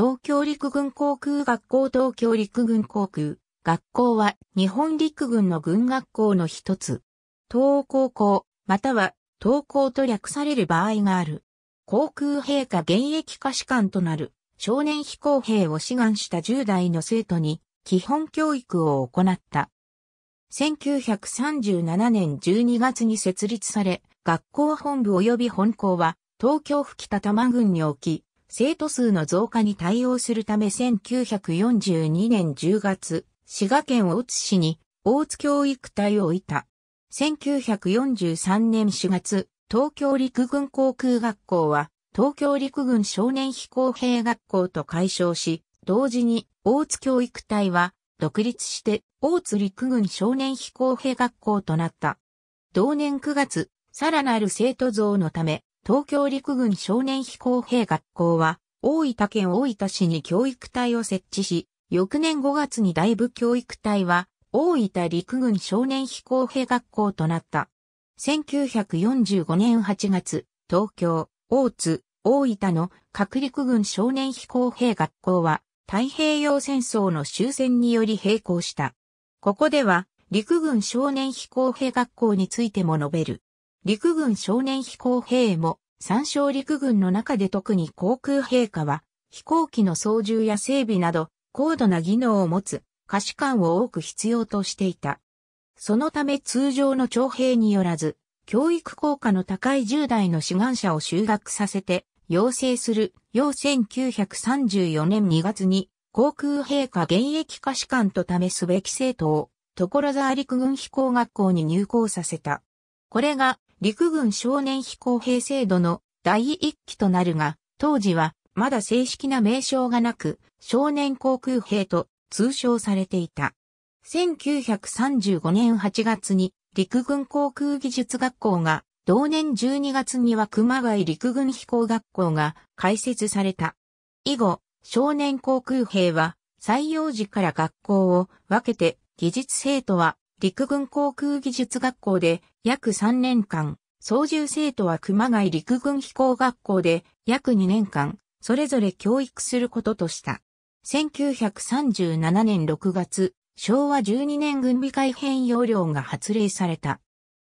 東京陸軍航空学校東京陸軍航空学校は日本陸軍の軍学校の一つ。東高校、または東高と略される場合がある。航空兵科現役科士官となる少年飛行兵を志願した10代の生徒に基本教育を行った。1937年12月に設立され、学校本部及び本校は東京府北多摩郡に置き、生徒数の増加に対応するため1942年10月、滋賀県大津市に大津教育隊を置いた。1943年4月、東京陸軍航空学校は東京陸軍少年飛行兵学校と解消し、同時に大津教育隊は独立して大津陸軍少年飛行兵学校となった。同年9月、さらなる生徒増のため、東京陸軍少年飛行兵学校は、大分県大分市に教育隊を設置し、翌年5月に大部教育隊は、大分陸軍少年飛行兵学校となった。1945年8月、東京、大津、大分の各陸軍少年飛行兵学校は、太平洋戦争の終戦により閉校した。ここでは、陸軍少年飛行兵学校についても述べる。陸軍少年飛行兵も、参照陸軍の中で特に航空兵科は、飛行機の操縦や整備など、高度な技能を持つ、可視官を多く必要としていた。そのため通常の徴兵によらず、教育効果の高い10代の志願者を就学させて、養成する、要1934年2月に、航空兵科現役可視官と試すべき生徒を、所沢陸軍飛行学校に入校させた。これが、陸軍少年飛行兵制度の第一期となるが、当時はまだ正式な名称がなく、少年航空兵と通称されていた。1935年8月に陸軍航空技術学校が、同年12月には熊谷陸軍飛行学校が開設された。以後、少年航空兵は採用時から学校を分けて技術生徒は陸軍航空技術学校で約3年間、操縦生徒は熊谷陸軍飛行学校で約2年間、それぞれ教育することとした。1937年6月、昭和12年軍備改編要領が発令された。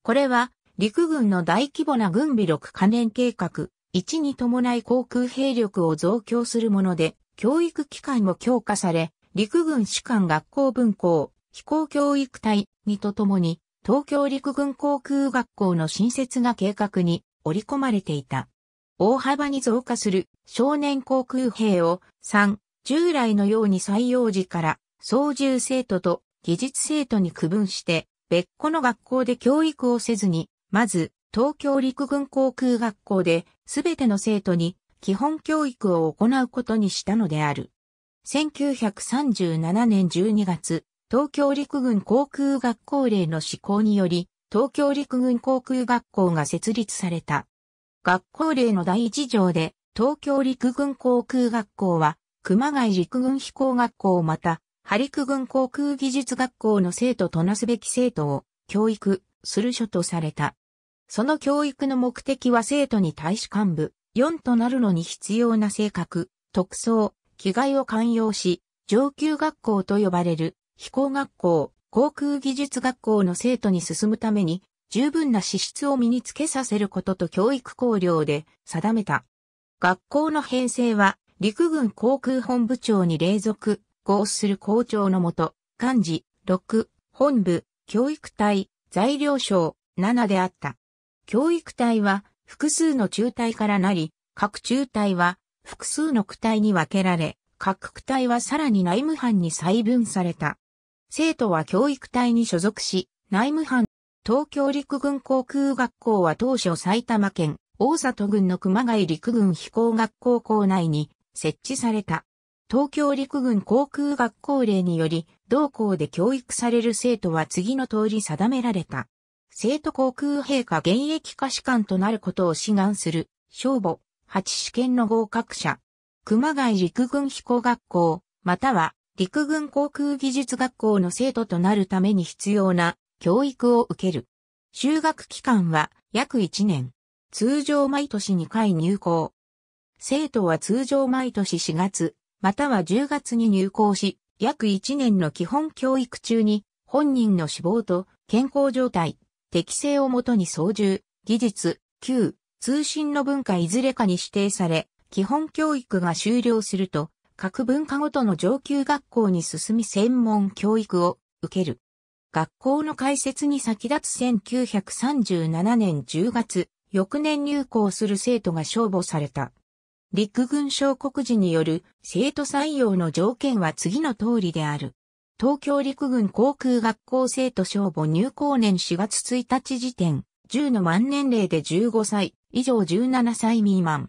これは、陸軍の大規模な軍備力可燃計画、1に伴い航空兵力を増強するもので、教育機関も強化され、陸軍士官学校分校、飛行教育隊にとともに、東京陸軍航空学校の新設が計画に織り込まれていた。大幅に増加する少年航空兵を3、従来のように採用時から操縦生徒と技術生徒に区分して、別個の学校で教育をせずに、まず東京陸軍航空学校で全ての生徒に基本教育を行うことにしたのである。1937年12月、東京陸軍航空学校令の施行により、東京陸軍航空学校が設立された。学校令の第一条で、東京陸軍航空学校は、熊谷陸軍飛行学校また、リ陸軍航空技術学校の生徒となすべき生徒を教育する所とされた。その教育の目的は生徒に対し幹部、4となるのに必要な性格、特装、着替えを寛容し、上級学校と呼ばれる飛行学校、航空技術学校の生徒に進むために、十分な資質を身につけさせることと教育考量で定めた。学校の編成は、陸軍航空本部長に隷属、合する校長のもと、幹事、六、本部、教育隊、材料省、七であった。教育隊は、複数の中隊からなり、各中隊は、複数の区隊に分けられ、各区隊はさらに内務班に細分された。生徒は教育隊に所属し、内務班、東京陸軍航空学校は当初埼玉県、大里郡の熊谷陸軍飛行学校校内に設置された。東京陸軍航空学校令により、同校で教育される生徒は次の通り定められた。生徒航空陛下現役下士官となることを志願する、消母、八試験の合格者、熊谷陸軍飛行学校、または陸軍航空技術学校の生徒となるために必要な教育を受ける。修学期間は約1年。通常毎年2回入校。生徒は通常毎年4月、または10月に入校し、約1年の基本教育中に、本人の死亡と健康状態、適性をもとに操縦、技術、旧、通信の文化いずれかに指定され、基本教育が終了すると、各文化ごとの上級学校に進み専門教育を受ける。学校の開設に先立つ1937年10月、翌年入校する生徒が消防された。陸軍小国時による生徒採用の条件は次の通りである。東京陸軍航空学校生徒消防入校年4月1日時点、10の万年齢で15歳以上17歳未満。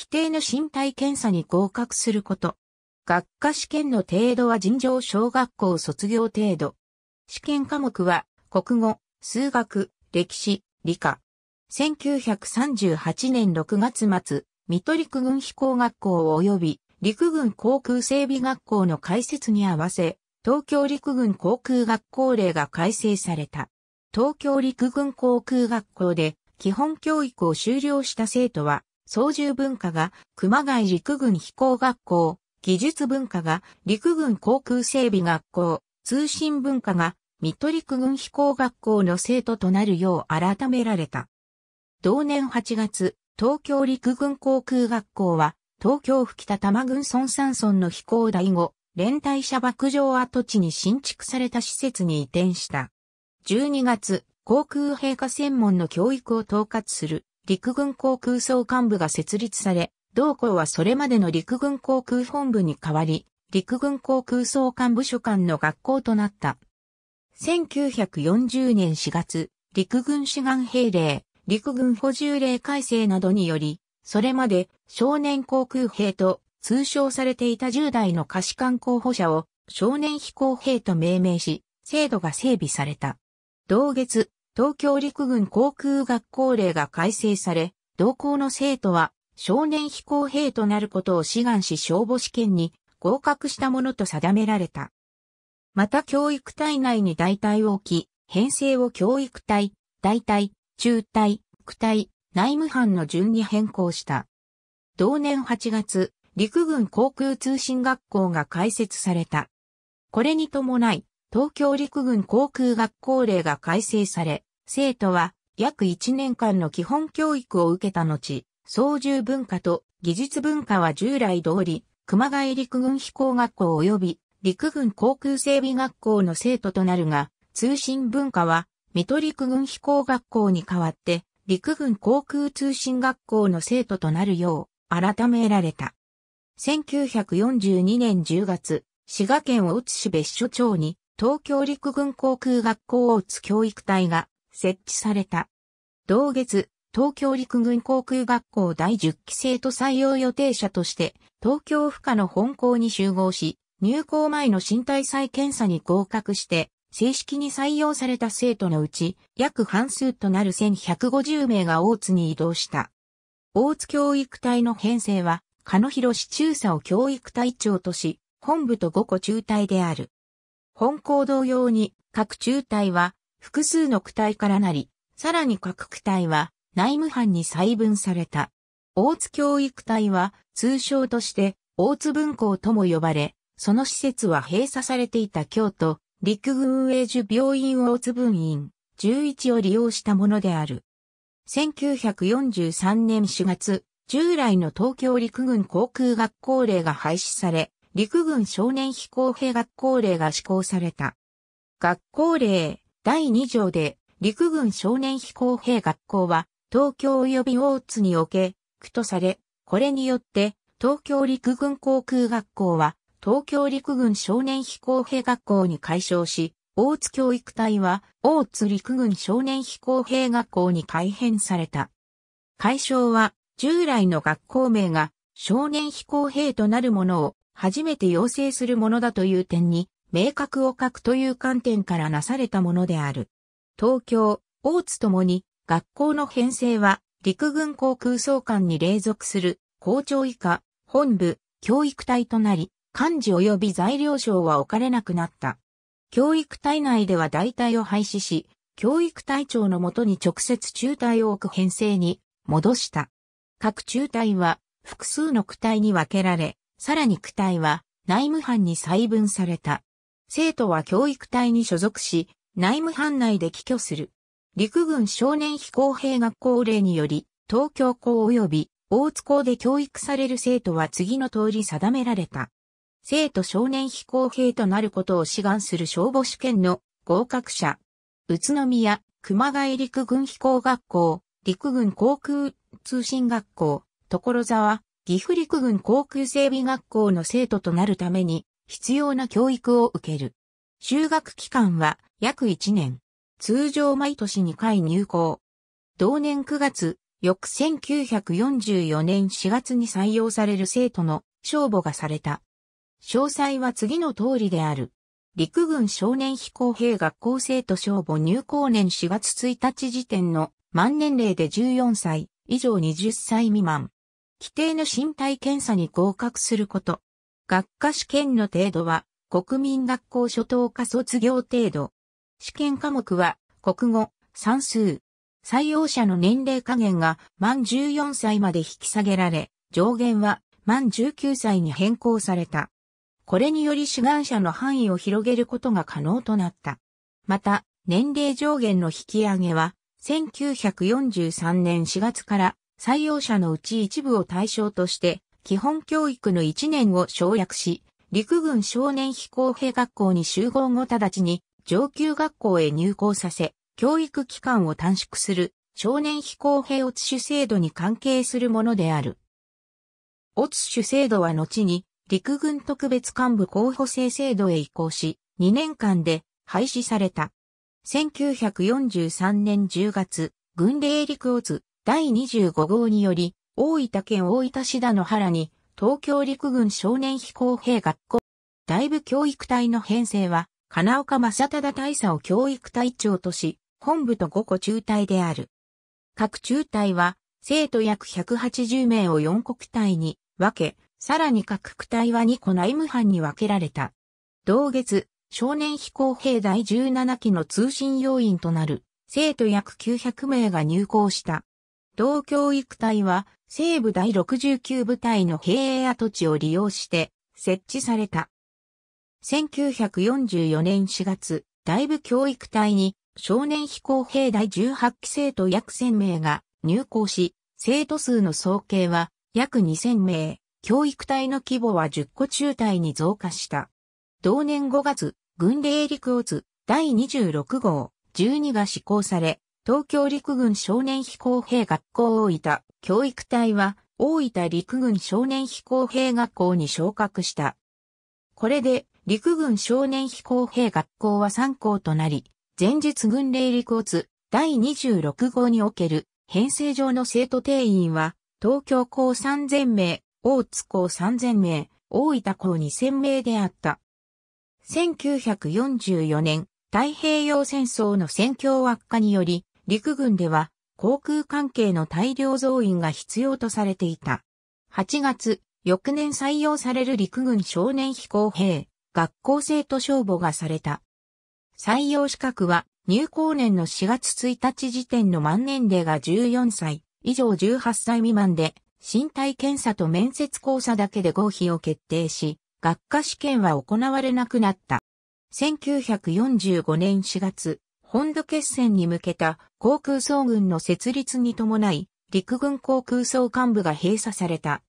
規定の身体検査に合格すること。学科試験の程度は尋常小学校卒業程度。試験科目は、国語、数学、歴史、理科。1938年6月末、水戸陸軍飛行学校及び陸軍航空整備学校の開設に合わせ、東京陸軍航空学校令が改正された。東京陸軍航空学校で基本教育を修了した生徒は、操縦文化が熊谷陸軍飛行学校、技術文化が陸軍航空整備学校、通信文化が水戸陸軍飛行学校の生徒となるよう改められた。同年8月、東京陸軍航空学校は、東京吹田多摩郡孫山村の飛行第後、連帯者爆場跡地に新築された施設に移転した。12月、航空陛下専門の教育を統括する陸軍航空総監部が設立され、同校はそれまでの陸軍航空本部に代わり、陸軍航空総監部所管の学校となった。1940年4月、陸軍志願兵令、陸軍補充令改正などにより、それまで少年航空兵と通称されていた10代の可視官候補者を少年飛行兵と命名し、制度が整備された。同月、東京陸軍航空学校令が改正され、同校の生徒は少年飛行兵となることを志願し消防試験に合格したものと定められた。また教育隊内に大隊を置き、編成を教育隊、大隊、中隊、区隊、内務班の順に変更した。同年8月、陸軍航空通信学校が開設された。これに伴い、東京陸軍航空学校令が改正され、生徒は約1年間の基本教育を受けた後、操縦文化と技術文化は従来通り、熊谷陸軍飛行学校及び陸軍航空整備学校の生徒となるが、通信文化は水戸陸軍飛行学校に代わって、陸軍航空通信学校の生徒となるよう、改められた。1942年10月、滋賀県大津市別所町に、東京陸軍航空学校大津教育隊が設置された。同月、東京陸軍航空学校第10期生徒採用予定者として、東京府下の本校に集合し、入校前の身体再検査に合格して、正式に採用された生徒のうち、約半数となる1150名が大津に移動した。大津教育隊の編成は、鹿野博市中佐を教育隊長とし、本部と5個中隊である。本校同様に、各中隊は、複数の区体からなり、さらに各区体は内務班に細分された。大津教育隊は通称として大津分校とも呼ばれ、その施設は閉鎖されていた京都陸軍営樹病院大津分院11を利用したものである。1943年4月、従来の東京陸軍航空学校令が廃止され、陸軍少年飛行兵学校令が施行された。学校令、第2条で、陸軍少年飛行兵学校は、東京及び大津におけ、区とされ、これによって、東京陸軍航空学校は、東京陸軍少年飛行兵学校に改称し、大津教育隊は、大津陸軍少年飛行兵学校に改編された。改称は、従来の学校名が、少年飛行兵となるものを、初めて要請するものだという点に、明確を書くという観点からなされたものである。東京、大津ともに、学校の編成は、陸軍航空総監に隷属する、校長以下、本部、教育隊となり、幹事及び材料省は置かれなくなった。教育隊内では大隊を廃止し、教育隊長のもとに直接中隊を置く編成に戻した。各中隊は複数の区隊に分けられ、さらに区隊は内務班に細分された。生徒は教育隊に所属し、内務班内で帰居する。陸軍少年飛行兵学校令により、東京校及び大津校で教育される生徒は次の通り定められた。生徒少年飛行兵となることを志願する消防試験の合格者。宇都宮、熊谷陸軍飛行学校、陸軍航空通信学校、所沢、岐阜陸軍航空整備学校の生徒となるために、必要な教育を受ける。修学期間は約1年。通常毎年2回入校。同年9月、翌1944年4月に採用される生徒の勝負がされた。詳細は次の通りである。陸軍少年飛行兵学校生徒勝負入校年4月1日時点の満年齢で14歳以上20歳未満。規定の身体検査に合格すること。学科試験の程度は、国民学校初等科卒業程度。試験科目は、国語、算数。採用者の年齢下限が満14歳まで引き下げられ、上限は満19歳に変更された。これにより志願者の範囲を広げることが可能となった。また、年齢上限の引き上げは、1943年4月から採用者のうち一部を対象として、基本教育の1年を省略し、陸軍少年飛行兵学校に集合後直ちに上級学校へ入校させ、教育期間を短縮する少年飛行兵オツ主制度に関係するものである。オツ主制度は後に陸軍特別幹部候補生制度へ移行し、2年間で廃止された。1943年10月、軍令陸オツ第25号により、大分県大分市田の原に、東京陸軍少年飛行兵学校、大部教育隊の編成は、金岡正忠大佐を教育隊長とし、本部と5個中隊である。各中隊は、生徒約180名を4国隊に分け、さらに各区隊は2個内務班に分けられた。同月、少年飛行兵第17期の通信要員となる、生徒約900名が入校した。同教育隊は、西部第69部隊の兵営跡地を利用して設置された。1944年4月、大部教育隊に少年飛行兵第18期生徒約1000名が入校し、生徒数の総計は約2000名、教育隊の規模は10個中隊に増加した。同年5月、軍令陸オ図第26号12が施行され、東京陸軍少年飛行兵学校大分教育隊は大分陸軍少年飛行兵学校に昇格した。これで陸軍少年飛行兵学校は3校となり、前日軍令陸奥第26号における編成上の生徒定員は東京校3000名、大津校3000名、大分校2000名であった。1944年、太平洋戦争の戦況悪化により、陸軍では航空関係の大量増員が必要とされていた。8月、翌年採用される陸軍少年飛行兵、学校生と消防がされた。採用資格は入校年の4月1日時点の満年齢が14歳、以上18歳未満で、身体検査と面接交差だけで合否を決定し、学科試験は行われなくなった。1945年4月、本土決戦に向けた航空総軍の設立に伴い、陸軍航空総幹部が閉鎖された。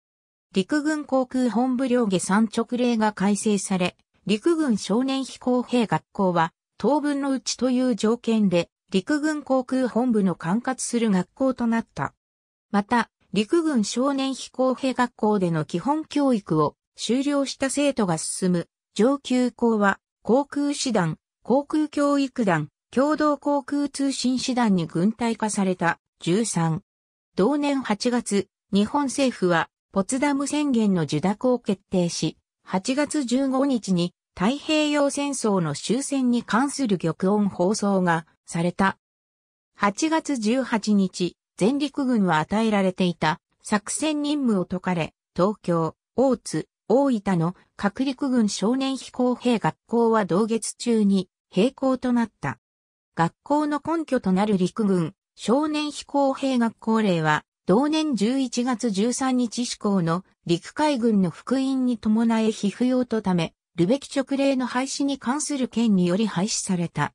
陸軍航空本部両下三直令が改正され、陸軍少年飛行兵学校は、当分のうちという条件で、陸軍航空本部の管轄する学校となった。また、陸軍少年飛行兵学校での基本教育を修了した生徒が進む上級校は航空師団、航空教育団、共同航空通信師団に軍隊化された13。同年8月、日本政府はポツダム宣言の受諾を決定し、8月15日に太平洋戦争の終戦に関する玉音放送がされた。8月18日、全陸軍は与えられていた作戦任務を解かれ、東京、大津、大分の各陸軍少年飛行兵学校は同月中に閉校となった。学校の根拠となる陸軍少年飛行兵学校令は、同年11月13日施行の陸海軍の復員に伴い被膚用とため、ルべき直令の廃止に関する件により廃止された。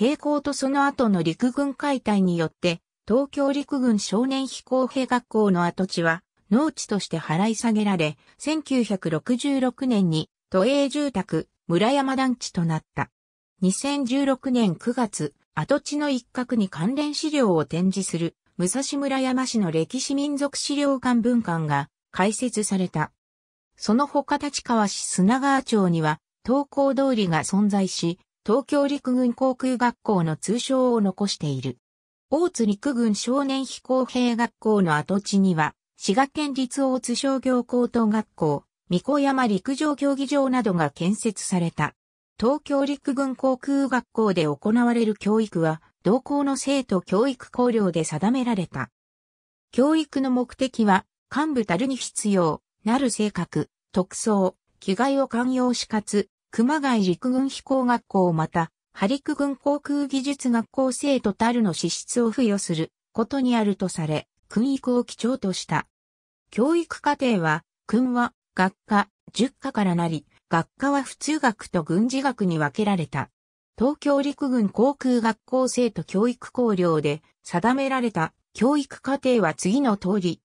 並行とその後の陸軍解体によって、東京陸軍少年飛行兵学校の跡地は、農地として払い下げられ、1966年に都営住宅村山団地となった。2016年9月、跡地の一角に関連資料を展示する武蔵村山市の歴史民族資料館文館が開設された。その他立川市砂川町には東高通りが存在し、東京陸軍航空学校の通称を残している。大津陸軍少年飛行兵学校の跡地には、滋賀県立大津商業高等学校、三子山陸上競技場などが建設された。東京陸軍航空学校で行われる教育は、同校の生徒教育考領で定められた。教育の目的は、幹部たるに必要、なる性格、特装、替えを寛容しかつ、熊谷陸軍飛行学校また、派陸軍航空技術学校生徒たるの資質を付与することにあるとされ、訓育を基調とした。教育課程は、訓は、学科、10科からなり、学科は普通学と軍事学に分けられた。東京陸軍航空学校生徒教育校寮で定められた教育課程は次の通り。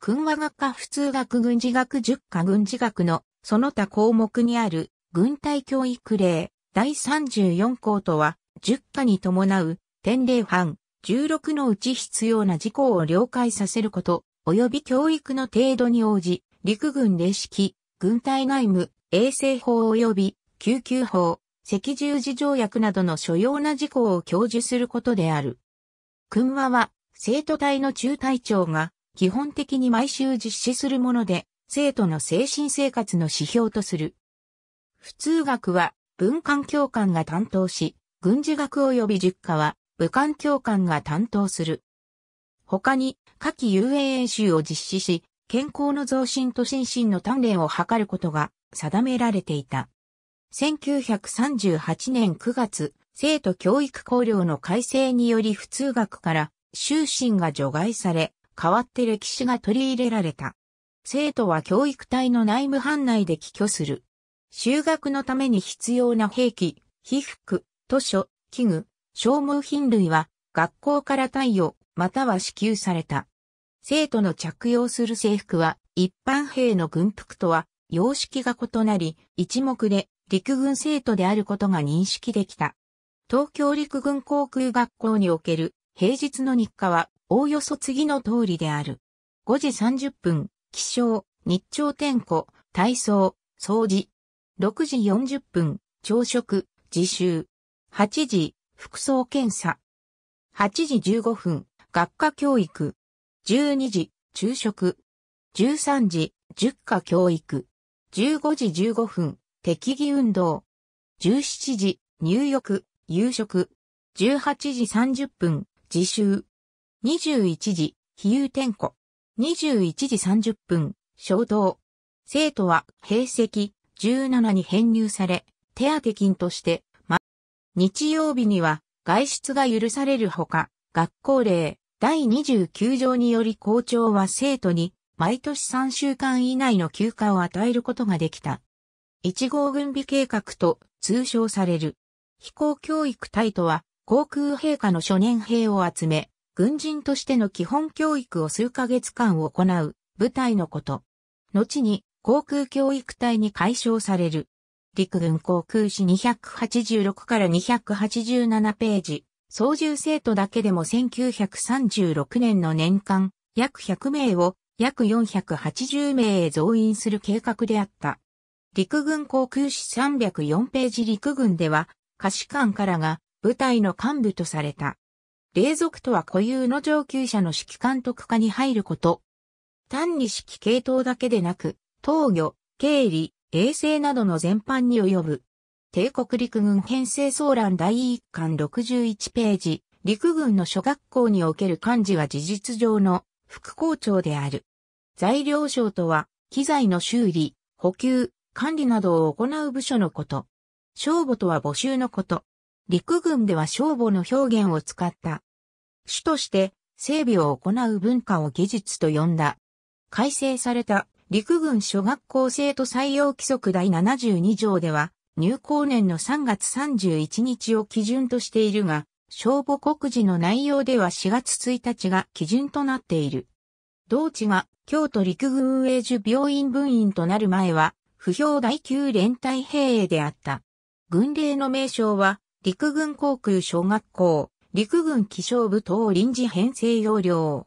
訓話学科普通学軍事学十科軍事学のその他項目にある軍隊教育例第34項とは10科に伴う典礼班16のうち必要な事項を了解させること及び教育の程度に応じ陸軍礼式軍隊内務衛生法及び救急法、赤十字条約などの所要な事項を享受することである。訓話は、生徒隊の中隊長が基本的に毎週実施するもので、生徒の精神生活の指標とする。普通学は文官教官が担当し、軍事学及び塾科は武官教官が担当する。他に、夏季遊泳演習を実施し、健康の増進と心身の鍛錬を図ることが定められていた。1938年9月、生徒教育考慮の改正により普通学から修身が除外され、代わって歴史が取り入れられた。生徒は教育隊の内務班内で帰居する。修学のために必要な兵器、被服、図書、器具、消耗品類は学校から貸与、または支給された。生徒の着用する制服は一般兵の軍服とは様式が異なり、一目で陸軍生徒であることが認識できた。東京陸軍航空学校における平日の日課は、おおよそ次の通りである。5時30分、起床、日朝点呼、体操、掃除。6時40分、朝食、自習。8時、服装検査。8時15分、学科教育。12時、昼食。13時、塾科教育。15時15分、適宜運動。17時、入浴、夕食。18時30分、自習。21時、比喩点呼。21時30分、消灯。生徒は、平石、17に編入され、手当金として、ま、日曜日には、外出が許されるほか、学校令、第29条により校長は生徒に、毎年3週間以内の休暇を与えることができた。1号軍備計画と通称される。飛行教育隊とは、航空陛下の初年兵を集め、軍人としての基本教育を数ヶ月間行う部隊のこと。後に航空教育隊に解消される。陸軍航空士286から287ページ。操縦生徒だけでも1936年の年間約100名を約480名へ増員する計画であった。陸軍航空士304ページ陸軍では、下士官からが部隊の幹部とされた。霊族とは固有の上級者の指揮監督下に入ること。単に指揮系統だけでなく、東魚、経理、衛星などの全般に及ぶ。帝国陸軍編成総覧第1巻61ページ、陸軍の諸学校における漢字は事実上の副校長である。材料省とは、機材の修理、補給、管理などを行う部署のこと。消防とは募集のこと。陸軍では消防の表現を使った。主として整備を行う文化を技術と呼んだ。改正された陸軍諸学校生徒採用規則第72条では、入校年の3月31日を基準としているが、消防告示の内容では4月1日が基準となっている。同地が京都陸軍営樹病院分院となる前は、不評第9連隊兵営であった。軍令の名称は、陸軍航空小学校、陸軍気象部等臨時編成要領。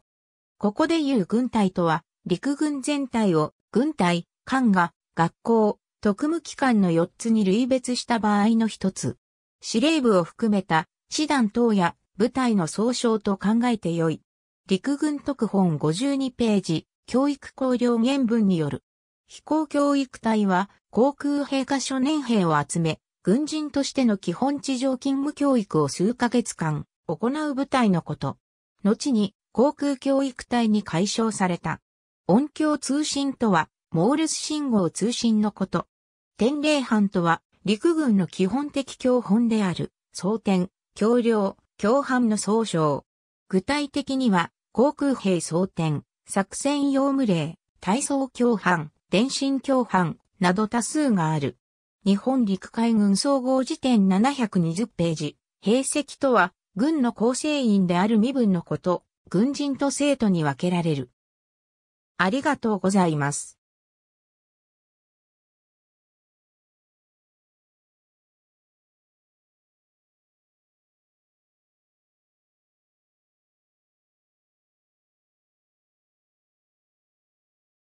ここでいう軍隊とは、陸軍全体を、軍隊、艦が、学校、特務機関の4つに類別した場合の一つ。司令部を含めた師団等や部隊の総称と考えてよい。陸軍特本52ページ、教育考量原文による。飛行教育隊は航空兵科初年兵を集め、軍人としての基本地上勤務教育を数ヶ月間行う部隊のこと。後に航空教育隊に解消された。音響通信とは、モールス信号通信のこと。天霊班とは、陸軍の基本的教本である、装填、橋梁、共犯の総称。具体的には、航空兵装填、作戦用務礼、体操共犯、電信共犯、など多数がある。日本陸海軍総合辞典720ページ。兵籍とは、軍の構成員である身分のこと、軍人と生徒に分けられる。ありがとうございます。